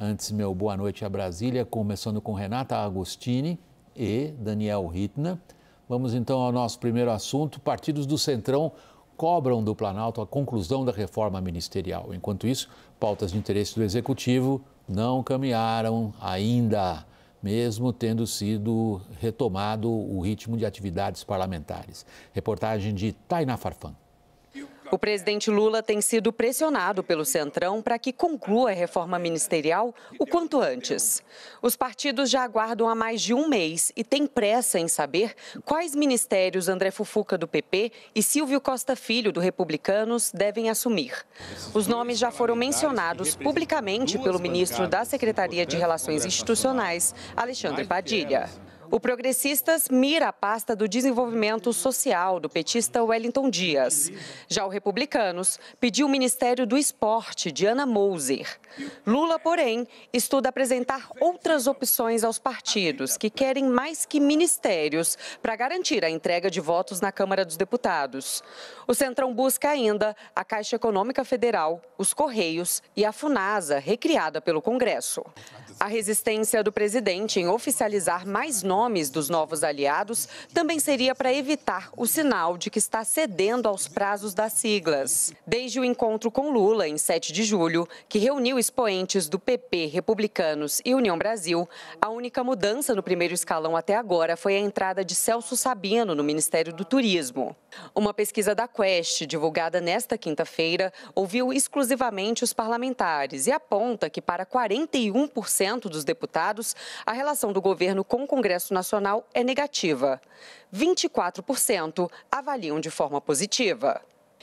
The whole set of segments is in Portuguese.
Antes, meu boa noite a Brasília, começando com Renata Agostini e Daniel Ritna. Vamos então ao nosso primeiro assunto. Partidos do Centrão cobram do Planalto a conclusão da reforma ministerial. Enquanto isso, pautas de interesse do Executivo não caminharam ainda, mesmo tendo sido retomado o ritmo de atividades parlamentares. Reportagem de Tainá Farfan. O presidente Lula tem sido pressionado pelo Centrão para que conclua a reforma ministerial o quanto antes. Os partidos já aguardam há mais de um mês e têm pressa em saber quais ministérios André Fufuca, do PP, e Silvio Costa Filho, do Republicanos, devem assumir. Os nomes já foram mencionados publicamente pelo ministro da Secretaria de Relações Institucionais, Alexandre Padilha. O Progressistas mira a pasta do desenvolvimento social do petista Wellington Dias. Já o Republicanos pediu o Ministério do Esporte de Ana Mouser. Lula, porém, estuda apresentar outras opções aos partidos que querem mais que ministérios para garantir a entrega de votos na Câmara dos Deputados. O Centrão busca ainda a Caixa Econômica Federal, os Correios e a FUNASA, recriada pelo Congresso. A resistência do presidente em oficializar mais nomes dos novos aliados também seria para evitar o sinal de que está cedendo aos prazos das siglas. Desde o encontro com Lula, em 7 de julho, que reuniu expoentes do PP, Republicanos e União Brasil, a única mudança no primeiro escalão até agora foi a entrada de Celso Sabino no Ministério do Turismo. Uma pesquisa da Quest, divulgada nesta quinta-feira, ouviu exclusivamente os parlamentares e aponta que para 41% 60% dos deputados, a relação do governo com o Congresso Nacional é negativa. 24% avaliam de forma positiva.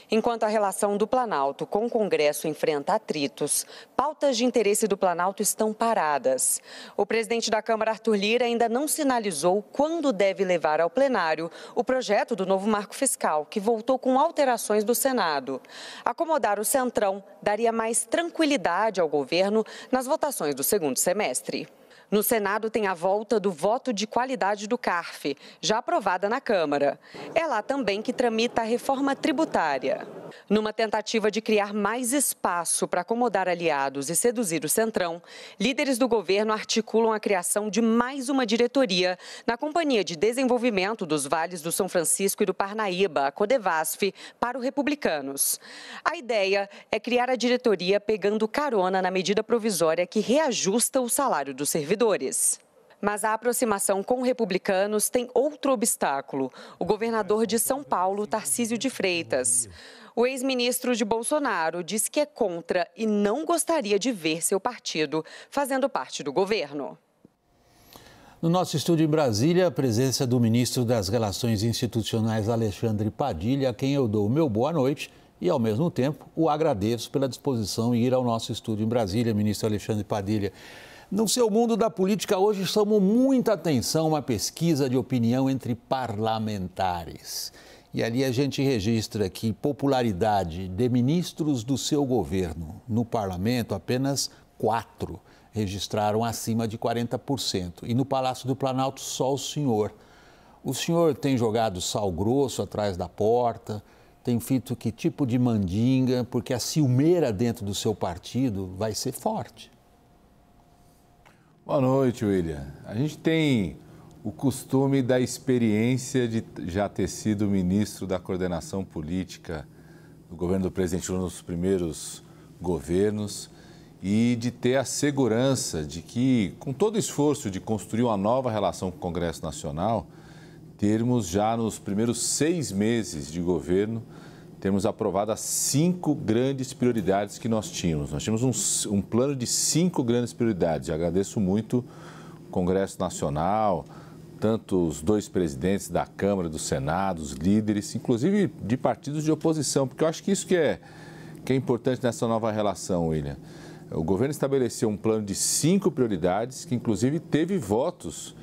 Enquanto a relação do Planalto com o Congresso enfrenta atritos, pautas de interesse do Planalto estão paradas. O presidente da Câmara, Arthur Lira, ainda não sinalizou quando deve levar ao plenário o projeto do novo marco fiscal, que voltou com alterações do Senado. Acomodar o Centrão daria mais tranquilidade ao governo nas votações do segundo semestre. No Senado tem a volta do voto de qualidade do CARF, já aprovada na Câmara. É lá também que tramita a reforma tributária. Numa tentativa de criar mais espaço para acomodar aliados e seduzir o Centrão, líderes do governo articulam a criação de mais uma diretoria na Companhia de Desenvolvimento dos Vales do São Francisco e do Parnaíba, a Codevasf, para os republicanos. A ideia é criar a diretoria pegando carona na medida provisória que reajusta o salário do serviço servidores. Mas a aproximação com republicanos tem outro obstáculo: o governador de São Paulo, Tarcísio de Freitas. O ex-ministro de Bolsonaro diz que é contra e não gostaria de ver seu partido fazendo parte do governo. No nosso estúdio em Brasília, a presença do ministro das Relações Institucionais, Alexandre Padilha, a quem eu dou o meu boa noite e, ao mesmo tempo, o agradeço pela disposição em ir ao nosso estúdio em Brasília, ministro Alexandre Padilha. No seu mundo da política hoje, chamou muita atenção uma pesquisa de opinião entre parlamentares. E ali a gente registra que popularidade de ministros do seu governo no parlamento, apenas quatro registraram acima de 40%. E no Palácio do Planalto, só o senhor. O senhor tem jogado sal grosso atrás da porta, tem feito que tipo de mandinga, porque a ciumeira dentro do seu partido vai ser forte. Boa noite, William. A gente tem o costume da experiência de já ter sido ministro da coordenação política do governo do presidente Lula nos primeiros governos e de ter a segurança de que, com todo o esforço de construir uma nova relação com o Congresso Nacional, termos já nos primeiros seis meses de governo termos aprovado as cinco grandes prioridades que nós tínhamos. Nós tínhamos um, um plano de cinco grandes prioridades. Eu agradeço muito o Congresso Nacional, tanto os dois presidentes da Câmara, do Senado, os líderes, inclusive de partidos de oposição, porque eu acho que isso que é, que é importante nessa nova relação, William. O governo estabeleceu um plano de cinco prioridades, que inclusive teve votos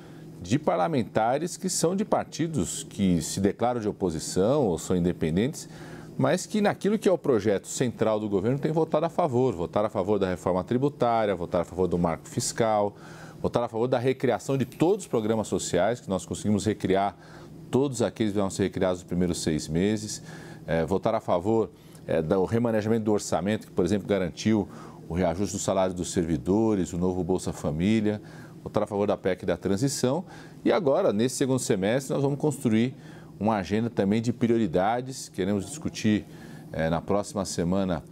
de parlamentares que são de partidos que se declaram de oposição ou são independentes, mas que naquilo que é o projeto central do governo tem votado a favor, votar a favor da reforma tributária, votar a favor do marco fiscal, votar a favor da recriação de todos os programas sociais, que nós conseguimos recriar todos aqueles que vão ser recriados nos primeiros seis meses, é, votar a favor é, do remanejamento do orçamento, que, por exemplo, garantiu o reajuste do salário dos servidores, o novo Bolsa Família, votar a favor da PEC da transição. E agora, nesse segundo semestre, nós vamos construir uma agenda também de prioridades. Queremos discutir eh, na próxima semana,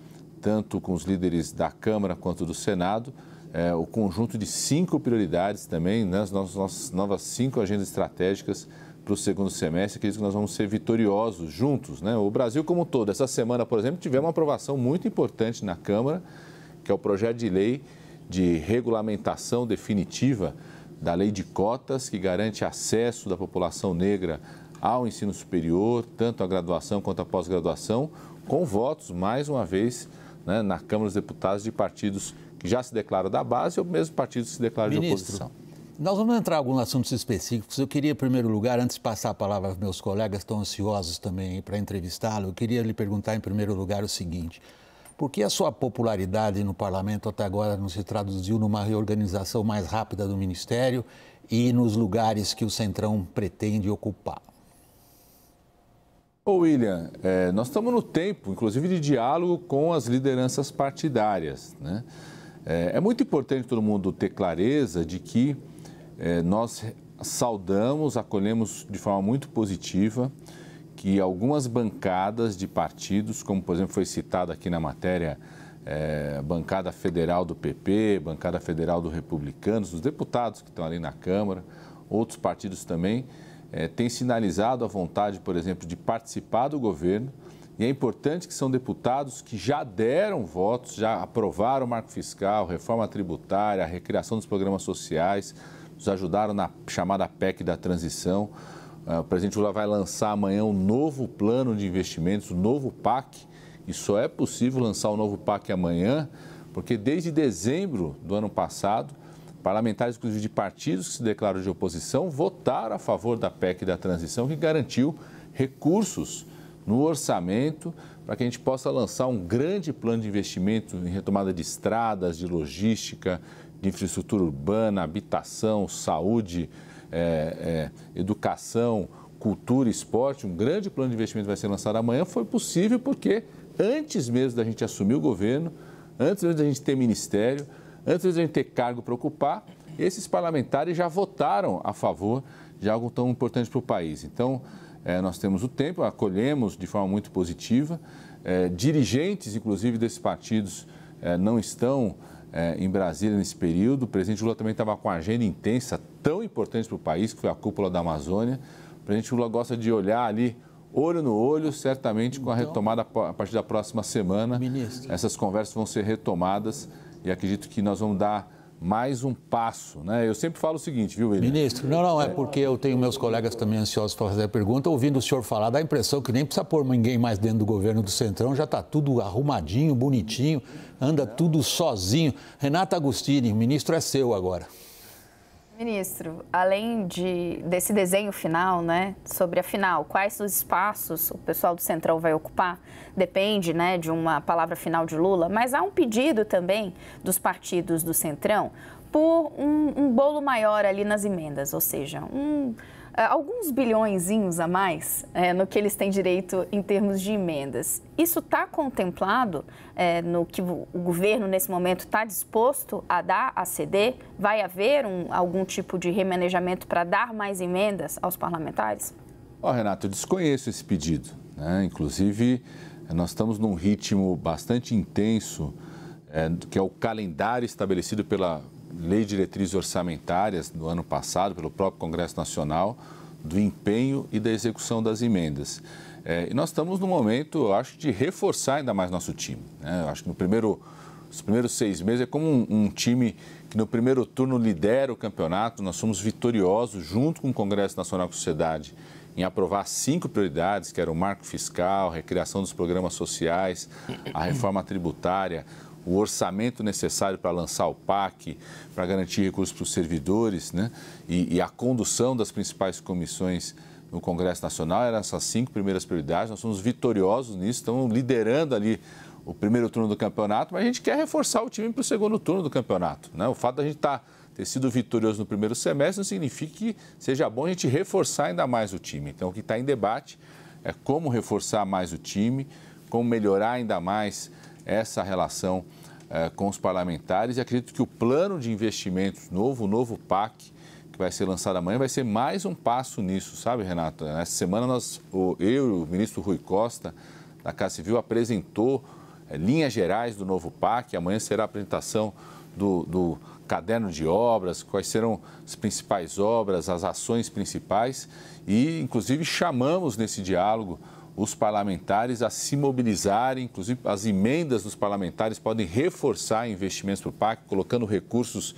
tanto com os líderes da Câmara quanto do Senado, eh, o conjunto de cinco prioridades também, nas nossas, nossas novas cinco agendas estratégicas para o segundo semestre, acredito é que nós vamos ser vitoriosos juntos, né? O Brasil como um todo. Essa semana, por exemplo, tivemos uma aprovação muito importante na Câmara, que é o projeto de lei de regulamentação definitiva da lei de cotas, que garante acesso da população negra ao ensino superior, tanto a graduação quanto a pós-graduação, com votos, mais uma vez, né, na Câmara dos Deputados de partidos que já se declaram da base ou mesmo partidos que se declaram Ministro, de oposição. Nós vamos entrar em alguns assuntos específicos. Eu queria, em primeiro lugar, antes de passar a palavra aos meus colegas, estão ansiosos também para entrevistá-lo, eu queria lhe perguntar, em primeiro lugar, o seguinte. Por que a sua popularidade no parlamento até agora não se traduziu numa reorganização mais rápida do ministério e nos lugares que o Centrão pretende ocupar? Ô William, é, nós estamos no tempo, inclusive, de diálogo com as lideranças partidárias. Né? É, é muito importante todo mundo ter clareza de que é, nós saudamos, acolhemos de forma muito positiva que algumas bancadas de partidos, como por exemplo foi citado aqui na matéria, é, bancada federal do PP, bancada federal do Republicanos, os deputados que estão ali na Câmara, outros partidos também, é, sinalizado a vontade, por exemplo, de participar do governo. E é importante que são deputados que já deram votos, já aprovaram o marco fiscal, reforma tributária, a recriação dos programas sociais, nos ajudaram na chamada PEC da transição. Eh, o presidente Lula vai lançar amanhã um novo plano de investimentos, um novo PAC, e só é possível lançar o um novo PAC amanhã, porque desde dezembro do ano passado Parlamentares, inclusive de partidos que se declaram de oposição, votaram a favor da PEC da transição, que garantiu recursos no orçamento para que a gente possa lançar um grande plano de investimento em retomada de estradas, de logística, de infraestrutura urbana, habitação, saúde, é, é, educação, cultura, esporte. Um grande plano de investimento vai ser lançado amanhã. Foi possível porque antes mesmo da gente assumir o governo, antes mesmo da gente ter ministério, Antes de a gente ter cargo para ocupar, esses parlamentares já votaram a favor de algo tão importante para o país. Então, é, nós temos o tempo, acolhemos de forma muito positiva. É, dirigentes, inclusive, desses partidos é, não estão em Brasília nesse período. O presidente Lula também estava com uma agenda intensa, tão importante para o país, que foi a cúpula da Amazônia. O presidente Lula gosta de olhar ali olho no olho, certamente com a então retomada a partir da próxima semana. Ministro. Essas conversas vão ser retomadas e acredito que nós vamos dar mais um passo, né? Eu sempre falo o seguinte, viu, William? Ministro, não, não, é, é porque eu tenho meus colegas também ansiosos para fazer a pergunta, ouvindo o senhor falar, dá a impressão que nem precisa pôr ninguém mais dentro do governo do Centrão, já está tudo arrumadinho, bonitinho, anda tudo sozinho. Renata Agostini, o ministro é seu agora. Ministro, além de, desse desenho final, né, sobre a final, quais os espaços o pessoal do Centrão vai ocupar? Depende, né, de uma palavra final de Lula, mas há um pedido também dos partidos do Centrão por um, um bolo maior ali nas emendas, ou seja, um ah, alguns bilhões a mais é, no que eles têm direito em termos de emendas. Isso está contemplado é, no que o governo, nesse momento, está disposto a dar, a ceder? Vai haver um, algum tipo de remanejamento para dar mais emendas aos parlamentares? Oh, Renato, eu desconheço esse pedido. Né? Inclusive, nós estamos num ritmo bastante intenso, é, que é o calendário estabelecido pela Lei de Diretrizes Orçamentárias do ano passado, pelo próprio Congresso Nacional, do empenho e da execução das emendas. É, e nós estamos no momento, eu acho, de reforçar ainda mais nosso time. Né? Eu acho que no primeiro, os primeiros seis meses é como um, um, time que no primeiro turno lidera o campeonato, nós somos vitoriosos junto com o Congresso Nacional e a Sociedade em aprovar cinco prioridades, que era o marco fiscal, a recriação dos programas sociais, a reforma tributária, o orçamento necessário para lançar o PAC, para garantir recursos para os servidores né? e, e a condução das principais comissões no Congresso Nacional, eram essas cinco primeiras prioridades. Nós somos vitoriosos nisso, estamos liderando ali o primeiro turno do campeonato, mas a gente quer reforçar o time para o segundo turno do campeonato. Né? O fato de a gente estar tá, ter sido vitorioso no primeiro semestre não significa que seja bom a gente reforçar ainda mais o time. Então, o que está em debate é como reforçar mais o time, como melhorar ainda mais essa relação eh, com os parlamentares e acredito que o plano de investimentos novo, o novo PAC, que vai ser lançado amanhã, vai ser mais um passo nisso, sabe, Renato? Nessa semana nós, eu e o ministro Rui Costa, da Casa Civil, apresentou eh, linhas gerais do novo PAC. Amanhã será a apresentação do, do caderno de obras, quais serão as principais obras, as ações principais e, inclusive, chamamos nesse diálogo os parlamentares a se mobilizarem, inclusive as emendas dos parlamentares podem reforçar investimentos para o PAC, colocando recursos,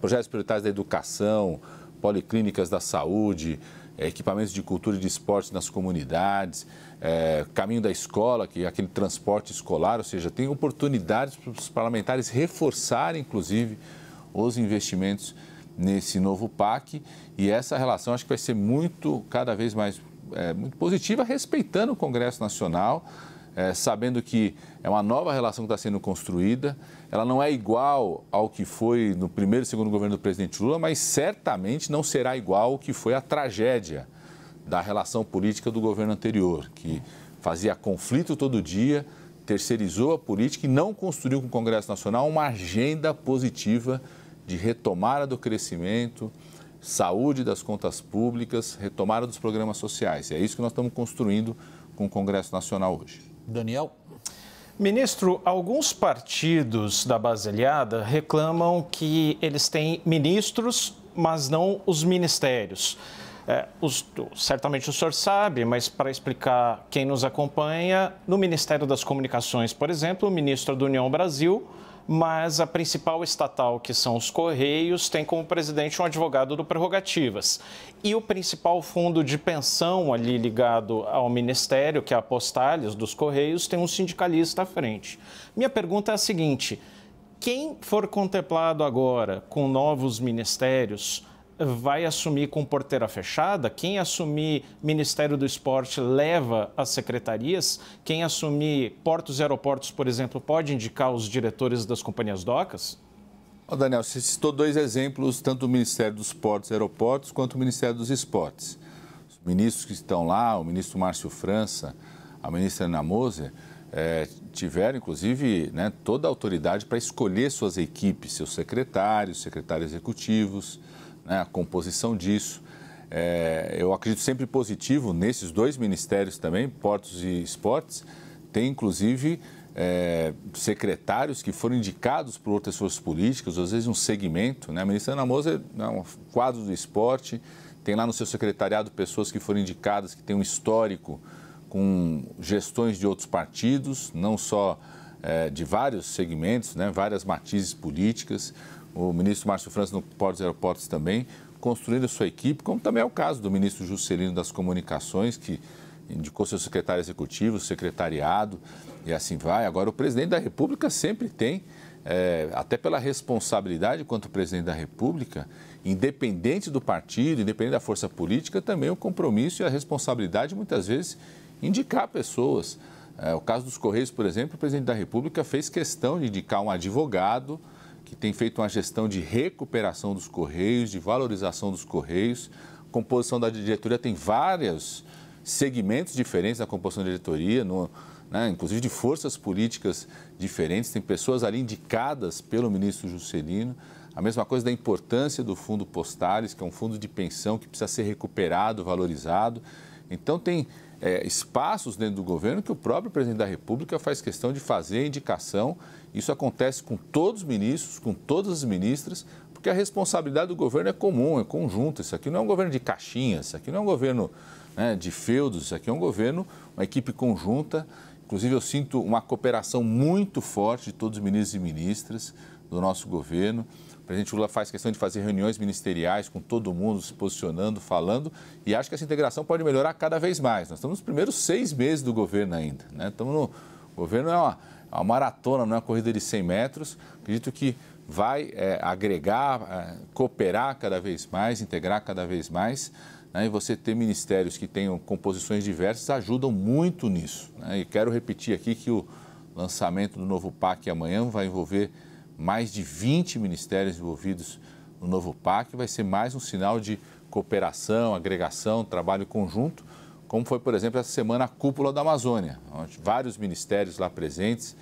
projetos prioritários da educação, policlínicas da saúde, eh, equipamentos de cultura e de esportes nas comunidades, é, caminho da escola, que é aquele transporte escolar, ou seja, tem oportunidades para os parlamentares reforçarem, inclusive, os investimentos nesse novo PAC. E essa relação acho que vai ser muito, cada vez mais é, muito positiva, respeitando o Congresso Nacional, é, sabendo que é uma nova relação que está sendo construída. Ela não é igual ao que foi no primeiro e segundo governo do presidente Lula, mas certamente não será igual ao que foi a tragédia da relação política do governo anterior, que fazia conflito todo dia, terceirizou a política e não construiu com o Congresso Nacional uma agenda positiva de retomada do crescimento, saúde, das contas públicas, retomada dos programas sociais. E é isso que nós estamos construindo com o Congresso Nacional hoje. Daniel? Ministro, alguns partidos da aliada reclamam que eles têm ministros, mas não os ministérios. É, os, certamente o senhor sabe, mas para explicar quem nos acompanha, no Ministério das Comunicações, por exemplo, o ministro da União Brasil mas a principal estatal, que são os Correios, tem como presidente um advogado do Prerrogativas. E o principal fundo de pensão ali ligado ao Ministério, que é a Postales dos Correios, tem um sindicalista à frente. Minha pergunta é a seguinte: quem for contemplado agora com novos ministérios vai assumir com porteira fechada, quem assumir Ministério do Esporte leva as secretarias, quem assumir portos e aeroportos, por exemplo, pode indicar os diretores das companhias docas? Oh, Daniel, você citou dois exemplos, tanto o Ministério dos Portos e Aeroportos quanto o Ministério dos Esportes. Os ministros que estão lá, o ministro Márcio França, a ministra Ana Moser, é, tiveram, inclusive, né, toda a autoridade para escolher suas equipes, seus secretários, secretários executivos né, a composição disso. É, eu acredito sempre positivo nesses dois ministérios também, Portos e Esportes. Tem inclusive é, secretários que foram indicados por outras forças políticas, às vezes um segmento. Né? A ministra Ana Moser é um quadro do esporte, tem lá no seu secretariado pessoas que foram indicadas, que têm um histórico com gestões de outros partidos, não só é, de vários segmentos, né? várias matizes políticas o ministro Márcio França no Portos e Aeroportos também, construindo sua equipe, como também é o caso do ministro Juscelino das Comunicações, que indicou seu secretário executivo, secretariado, e assim vai. Agora, o presidente da República sempre tem, é, até pela responsabilidade quanto presidente da República, independente do partido, independente da força política, também o compromisso e a responsabilidade, muitas vezes, indicar pessoas. É, o caso dos Correios, por exemplo, o presidente da República fez questão de indicar um advogado que tem feito uma gestão de recuperação dos Correios, de valorização dos Correios. A composição da diretoria tem vários segmentos diferentes na composição da diretoria, no, né, inclusive de forças políticas diferentes. Tem pessoas ali indicadas pelo ministro Juscelino. A mesma coisa da importância do fundo Postales, que é um fundo de pensão que precisa ser recuperado, valorizado. Então, tem é, espaços dentro do governo que o próprio presidente da República faz questão de fazer indicação isso acontece com todos os ministros, com todas as ministras, porque a responsabilidade do governo é comum, é conjunta. Isso aqui não é um governo de caixinhas, isso aqui não é um governo né, de feudos, isso aqui é um governo, uma equipe conjunta. Inclusive, eu sinto uma cooperação muito forte de todos os ministros e ministras do nosso governo. O presidente Lula faz questão de fazer reuniões ministeriais com todo mundo, se posicionando, falando, e acho que essa integração pode melhorar cada vez mais. Nós estamos nos primeiros seis meses do governo ainda. Né? Estamos no... O governo é uma a maratona, não é uma corrida de 100 metros. Acredito que vai é, agregar, é, cooperar cada vez mais, integrar cada vez mais. Né? E você ter ministérios que tenham composições diversas ajudam muito nisso. Né? E quero repetir aqui que o lançamento do novo PAC amanhã vai envolver mais de 20 ministérios envolvidos no novo PAC. Vai ser mais um sinal de cooperação, agregação, trabalho conjunto como foi, por exemplo, essa semana a cúpula da Amazônia, onde vários ministérios lá presentes.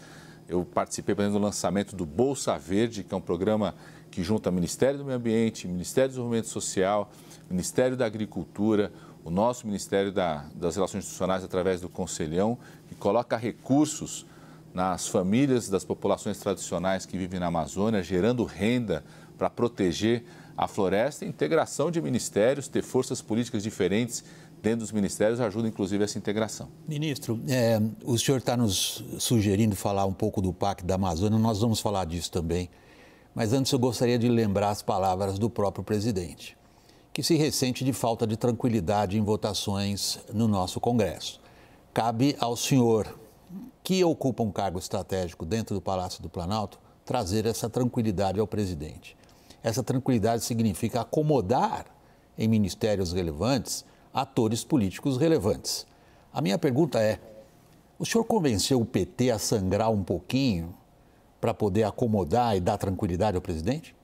Eu participei, por exemplo, do lançamento do Bolsa Verde, que é um programa que junta Ministério do Meio Ambiente, Ministério do Desenvolvimento Social, Ministério da Agricultura, o nosso Ministério da, das Relações Institucionais através do Conselhão, que coloca recursos nas famílias das populações tradicionais que vivem na Amazônia, gerando renda para proteger a floresta, integração de ministérios, ter forças políticas diferentes dentro dos ministérios ajuda, inclusive, essa integração. Ministro, é, o senhor está nos sugerindo falar um pouco do Pacto da Amazônia, nós vamos falar disso também. Mas antes eu gostaria de lembrar as palavras do próprio presidente, que se ressente de falta de tranquilidade em votações no nosso Congresso. Cabe ao senhor, que ocupa um cargo estratégico dentro do Palácio do Planalto, trazer essa tranquilidade ao presidente. Essa tranquilidade significa acomodar em ministérios relevantes atores políticos relevantes. A minha pergunta é: o senhor convenceu o PT a sangrar um pouquinho para poder acomodar e dar tranquilidade ao presidente?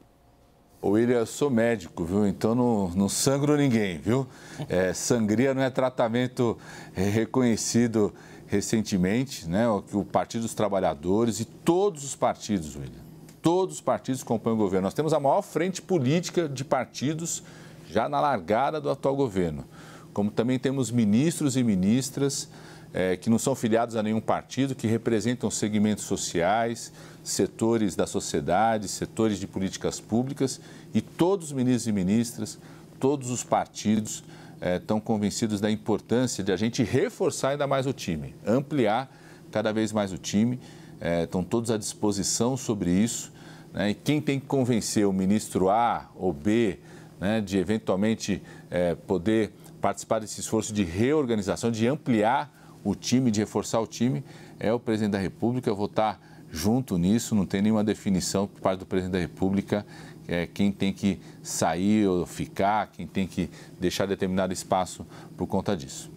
Ô, William, eu sou médico, viu? Então não, não sangro ninguém, viu? É, sangria não é tratamento reconhecido recentemente, né? O Partido dos Trabalhadores e todos os partidos, William. Todos os partidos que compõem o governo. Nós temos a maior frente política de partidos já na largada do atual governo como também temos ministros e ministras é, que não são filiados a nenhum partido, que representam segmentos sociais, setores da sociedade, setores de políticas públicas, e todos os ministros e ministras, todos os partidos é, estão convencidos da importância de a gente reforçar ainda mais o time, ampliar cada vez mais o time, é, estão todos à disposição sobre isso. Né, e quem tem que convencer o ministro A ou B né, de eventualmente é, poder participar desse esforço de reorganização, de ampliar o time, de reforçar o time, é o presidente da República. Eu vou estar junto nisso, não tem nenhuma definição por parte do presidente da República é, quem tem que sair ou ficar, quem tem que deixar determinado espaço por conta disso.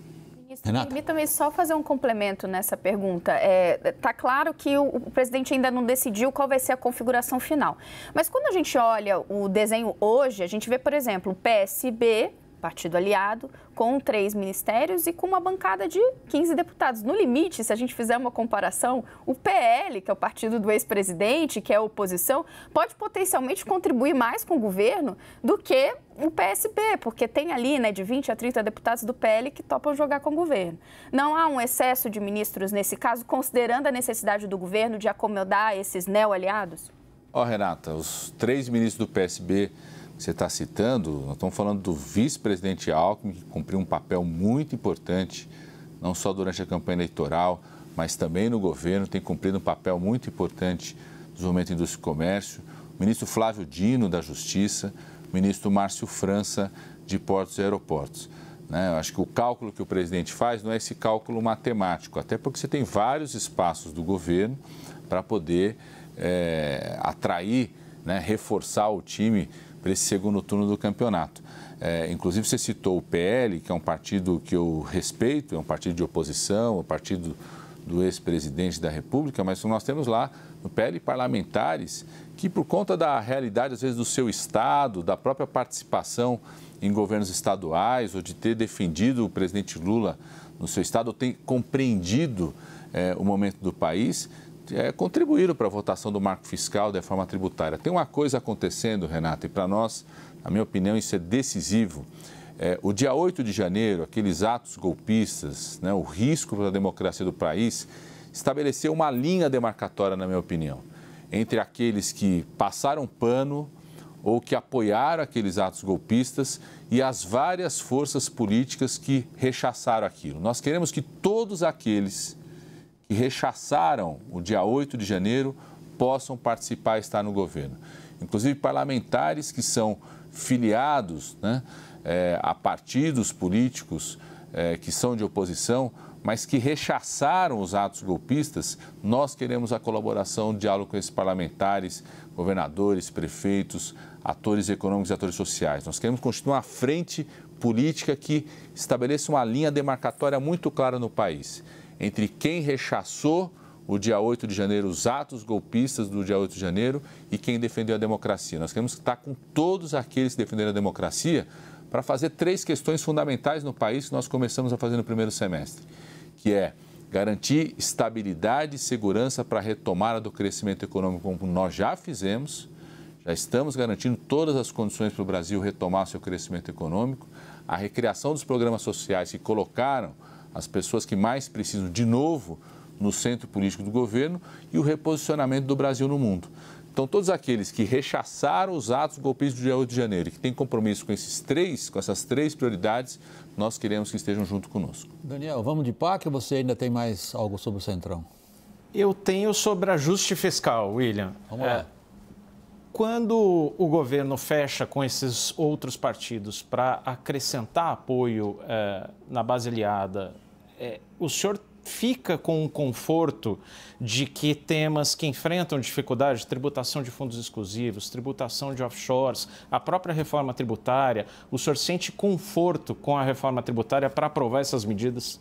Renata. Permita-me só fazer um complemento nessa pergunta. Está é, tá claro que o, o, presidente ainda não decidiu qual vai ser a configuração final. Mas quando a gente olha o desenho hoje, a gente vê, por exemplo, o PSB partido aliado, com três ministérios e com uma bancada de 15 deputados. No limite, se a gente fizer uma comparação, o PL, que é o partido do ex-presidente, que é a oposição, pode potencialmente contribuir mais com o governo do que o PSB, porque tem ali né, de 20 a 30 deputados do PL que topam jogar com o governo. Não há um excesso de ministros nesse caso, considerando a necessidade do governo de acomodar esses neo-aliados? Ó, oh, Renata, os três ministros do PSB você está citando, nós estamos falando do vice-presidente Alckmin, que cumpriu um papel muito importante, não só durante a campanha eleitoral, mas também no governo, tem cumprido um papel muito importante no desenvolvimento indústria e comércio. O ministro Flávio Dino, da Justiça, o ministro Márcio França, de Portos e Aeroportos. Né? Eu acho que o cálculo que o presidente faz não é esse cálculo matemático, até porque você tem vários espaços do governo para poder é, atrair, né, reforçar o time para esse segundo turno do campeonato. É, inclusive, você citou o PL, que é um partido que eu respeito, é um partido de oposição, o é um partido do ex-presidente da República, mas nós temos lá no PL parlamentares que, por conta da realidade, às vezes, do seu Estado, da própria participação em governos estaduais, ou de ter defendido o presidente Lula no seu Estado, ou ter compreendido é, o momento do país, é, contribuíram para a votação do marco fiscal da reforma tributária. Tem uma coisa acontecendo, Renato, e para nós, na minha opinião, isso é decisivo. É, o dia 8 de janeiro, aqueles atos golpistas, né, o risco para a democracia do país, estabeleceu uma linha demarcatória, na minha opinião, entre aqueles que passaram pano ou que apoiaram aqueles atos golpistas e as várias forças políticas que rechaçaram aquilo. Nós queremos que todos aqueles que rechaçaram o dia 8 de janeiro possam participar e estar no governo. Inclusive, parlamentares que são filiados né, é, a partidos políticos é, que são de oposição, mas que rechaçaram os atos golpistas, nós queremos a colaboração, o diálogo com esses parlamentares, governadores, prefeitos, atores econômicos e atores sociais. Nós queremos continuar a frente política que estabeleça uma linha demarcatória muito clara no país entre quem rechaçou o dia 8 de janeiro, os atos golpistas do dia 8 de janeiro e quem defendeu a democracia. Nós queremos estar com todos aqueles que defenderam a democracia para fazer três questões fundamentais no país que nós começamos a fazer no primeiro semestre, que é garantir estabilidade e segurança para a retomada do crescimento econômico como nós já fizemos, já estamos garantindo todas as condições para o Brasil retomar seu crescimento econômico, a recriação dos programas sociais que colocaram as pessoas que mais precisam de novo no centro político do governo e o reposicionamento do Brasil no mundo. Então, todos aqueles que rechaçaram os atos golpistas do dia 8 de janeiro e que têm compromisso com esses três, com essas três prioridades, nós queremos que estejam junto conosco. Daniel, vamos de PAC ou você ainda tem mais algo sobre o Centrão? Eu tenho sobre ajuste fiscal, William. Vamos lá. É, quando o governo fecha com esses outros partidos para acrescentar apoio é, na base aliada é, o senhor fica com o conforto de que temas que enfrentam dificuldades, tributação de fundos exclusivos, tributação de offshores, a própria reforma tributária, o senhor sente conforto com a reforma tributária para aprovar essas medidas?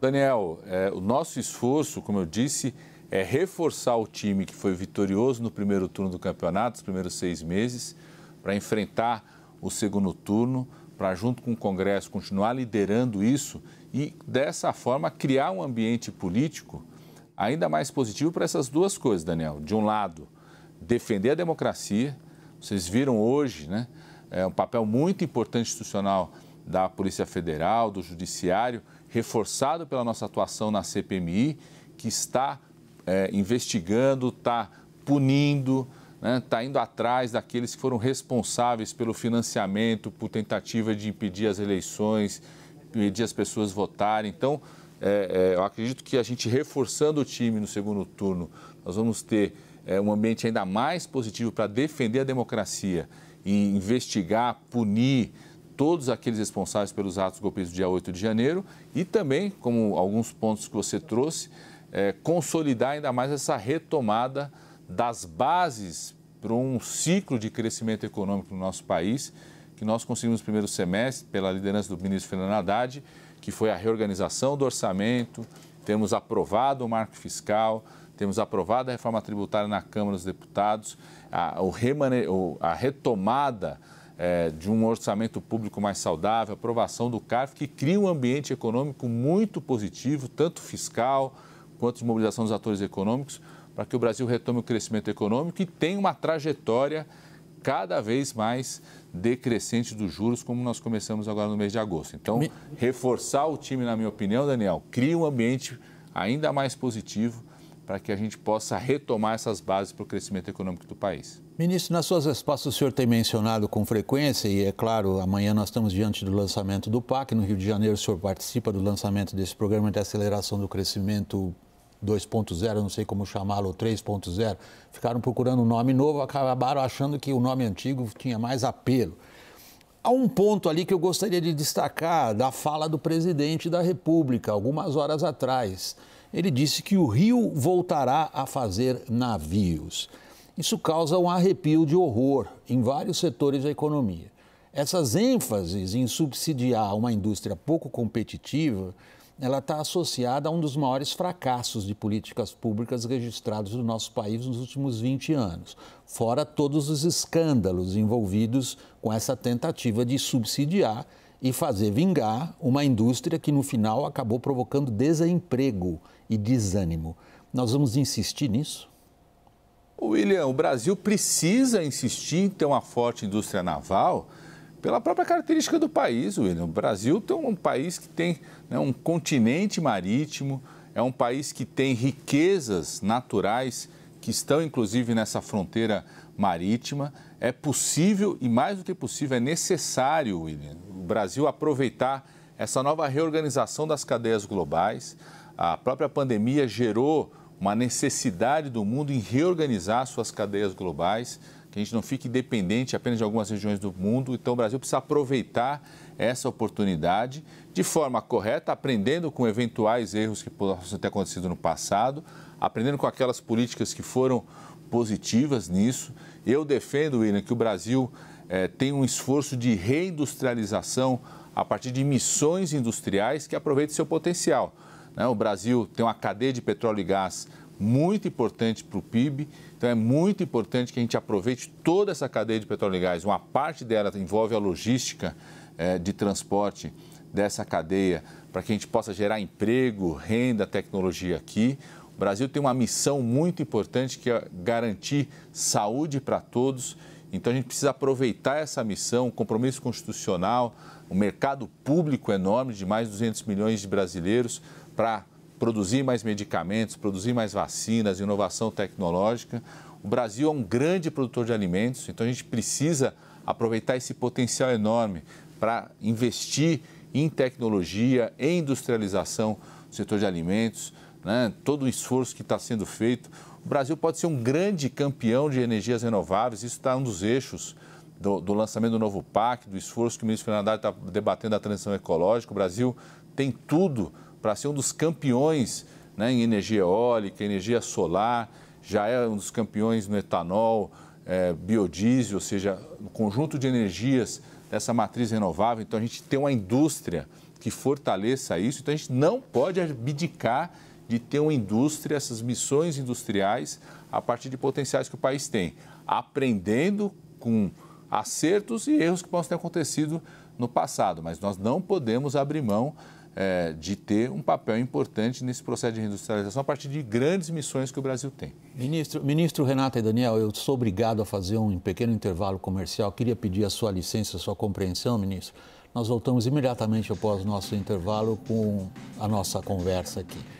Daniel, é, o nosso esforço, como eu disse, é reforçar o time que foi vitorioso no primeiro turno do campeonato, os primeiros seis meses, para enfrentar o segundo turno, para, junto com o Congresso, continuar liderando isso e, dessa forma, criar um ambiente político ainda mais positivo para essas duas coisas, Daniel. De um lado, defender a democracia. Vocês viram hoje, né? É um papel muito importante institucional da Polícia Federal, do Judiciário, reforçado pela nossa atuação na CPMI, que está é, investigando, está punindo, né, está né, indo atrás daqueles que foram responsáveis pelo financiamento, por tentativa de impedir as eleições, impedir as pessoas votarem. Então, é, é, eu acredito que a gente reforçando o time no segundo turno, nós vamos ter é, um ambiente ainda mais positivo para defender a democracia e investigar, punir todos aqueles responsáveis pelos atos golpistas do dia 8 de janeiro e também, como alguns pontos que você trouxe, é, consolidar ainda mais essa retomada das bases para um ciclo de crescimento econômico no nosso país que nós conseguimos no primeiro semestre, pela liderança do ministro Fernando Haddad, que foi a reorganização do orçamento, temos aprovado o marco fiscal, temos aprovado a reforma tributária na Câmara dos Deputados, a, a retomada é, de um orçamento público mais saudável, aprovação do CARF, que cria um ambiente econômico muito positivo, tanto fiscal quanto de mobilização dos atores econômicos, para que o Brasil retome o crescimento econômico e tenha uma trajetória cada vez mais decrescente dos juros, como nós começamos agora no mês de agosto. Então, Me... reforçar o time, na minha opinião, Daniel, cria um ambiente ainda mais positivo para que a gente possa retomar essas bases para o crescimento econômico do país. Ministro, nas suas respostas o senhor tem mencionado com frequência, e é claro, amanhã nós estamos diante do lançamento do PAC, no Rio de Janeiro o senhor participa do lançamento desse programa de aceleração do crescimento 2.0, não sei como chamá-lo, 3.0, ficaram procurando um nome novo, acabaram achando que o nome antigo tinha mais apelo. Há um ponto ali que eu gostaria de destacar da fala do presidente da República, algumas horas atrás. Ele disse que o Rio voltará a fazer navios. Isso causa um arrepio de horror em vários setores da economia. Essas ênfases em subsidiar uma indústria pouco competitiva ela está associada a um dos maiores fracassos de políticas públicas registrados no nosso país nos últimos 20 anos, fora todos os escândalos envolvidos com essa tentativa de subsidiar e fazer vingar uma indústria que no final acabou provocando desemprego e desânimo. Nós vamos insistir nisso? William, o Brasil precisa insistir em ter uma forte indústria naval pela própria característica do país, William. O Brasil é um país que tem né, um continente marítimo, é um país que tem riquezas naturais que estão inclusive nessa fronteira marítima. É possível e mais do que possível é necessário, William, o Brasil aproveitar essa nova reorganização das cadeias globais. A própria pandemia gerou uma necessidade do mundo em reorganizar suas cadeias globais que a gente não fique dependente apenas de algumas regiões do mundo. Então, o Brasil precisa aproveitar essa oportunidade de forma correta, aprendendo com eventuais erros que possam ter acontecido no passado, aprendendo com aquelas políticas que foram positivas nisso. Eu defendo, William, que o Brasil eh, tem um esforço de reindustrialização a partir de missões industriais que aproveitem seu potencial. Né? O Brasil tem uma cadeia de petróleo e gás muito importante para o PIB então é muito importante que a gente aproveite toda essa cadeia de petróleo e gás. Uma parte dela envolve a logística é, de transporte dessa cadeia, para que a gente possa gerar emprego, renda, tecnologia aqui. O Brasil tem uma missão muito importante que é garantir saúde para todos. Então a gente precisa aproveitar essa missão, um compromisso constitucional, um mercado público enorme de mais de 200 milhões de brasileiros para produzir mais medicamentos, produzir mais vacinas, inovação tecnológica. O Brasil é um grande produtor de alimentos, então a gente precisa aproveitar esse potencial enorme para investir em tecnologia, em industrialização do setor de alimentos, né? todo o esforço que está sendo feito. O Brasil pode ser um grande campeão de energias renováveis, isso está um dos eixos do, do, lançamento do novo PAC, do esforço que o ministro Fernandes está debatendo da transição ecológica. O Brasil tem tudo para ser um dos campeões né, em energia eólica, energia solar, já é um dos campeões no etanol, é, biodiesel, ou seja, no conjunto de energias dessa matriz renovável. Então, a gente tem uma indústria que fortaleça isso. Então, a gente não pode abdicar de ter uma indústria, essas missões industriais, a partir de potenciais que o país tem, aprendendo com acertos e erros que possam ter acontecido no passado. Mas nós não podemos abrir mão é, de ter um papel importante nesse processo de reindustrialização a partir de grandes missões que o Brasil tem. Ministro, ministro Renata e Daniel, eu sou obrigado a fazer um pequeno intervalo comercial. Queria pedir a sua licença, a sua compreensão, ministro. Nós voltamos imediatamente após o nosso intervalo com a nossa conversa aqui.